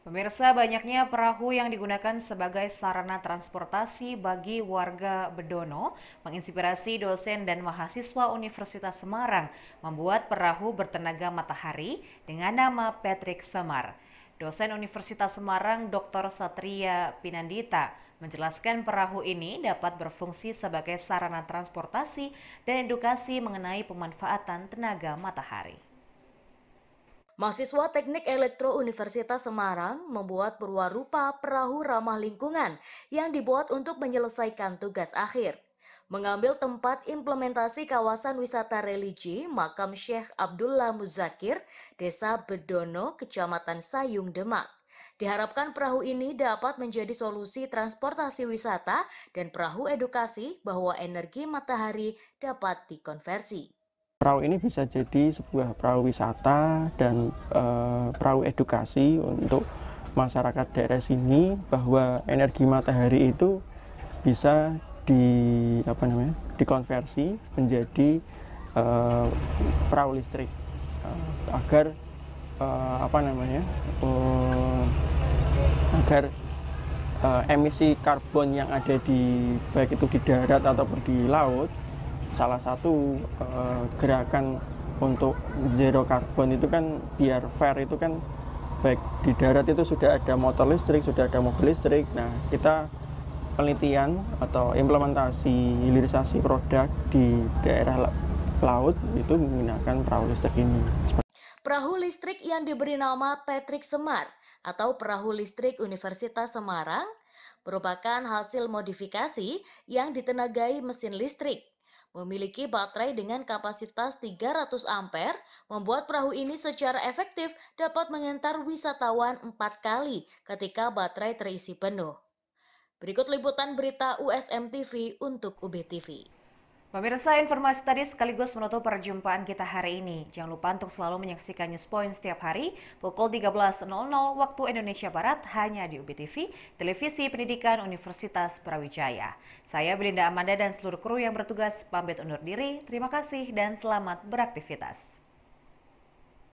Pemirsa, banyaknya perahu yang digunakan sebagai sarana transportasi bagi warga Bedono menginspirasi dosen dan mahasiswa Universitas Semarang membuat perahu bertenaga matahari dengan nama Patrick Semar. Dosen Universitas Semarang Dr. Satria Pinandita menjelaskan perahu ini dapat berfungsi sebagai sarana transportasi dan edukasi mengenai pemanfaatan tenaga matahari. Mahasiswa Teknik Elektro Universitas Semarang membuat perwarupa perahu ramah lingkungan yang dibuat untuk menyelesaikan tugas akhir. Mengambil tempat implementasi kawasan wisata religi makam Syekh Abdullah Muzakir, Desa Bedono, Kecamatan Sayung, Demak. Diharapkan perahu ini dapat menjadi solusi transportasi wisata dan perahu edukasi bahwa energi matahari dapat dikonversi. Perahu ini bisa jadi sebuah perahu wisata dan e, perahu edukasi untuk masyarakat daerah sini bahwa energi matahari itu bisa di apa namanya dikonversi menjadi e, perahu listrik eh, agar e, apa namanya e, agar e, emisi karbon yang ada di baik itu di darat ataupun di laut salah satu uh, gerakan untuk zero carbon itu kan biar fair itu kan baik di darat itu sudah ada motor listrik, sudah ada mobil listrik. Nah, kita penelitian atau implementasi hilirisasi produk di daerah laut itu menggunakan perahu listrik ini. Perahu listrik yang diberi nama Patrick Semar atau perahu listrik Universitas Semarang merupakan hasil modifikasi yang ditenagai mesin listrik. Memiliki baterai dengan kapasitas 300 ampere, membuat perahu ini secara efektif dapat mengantar wisatawan empat kali ketika baterai terisi penuh. Berikut liputan berita USM TV untuk UBTV. Pemirsa, informasi tadi sekaligus menutup perjumpaan kita hari ini. Jangan lupa untuk selalu menyaksikan News Point setiap hari pukul 13.00 waktu Indonesia Barat hanya di UBTV, Televisi Pendidikan Universitas Brawijaya. Saya Belinda Amanda dan seluruh kru yang bertugas pamit undur diri. Terima kasih dan selamat beraktivitas.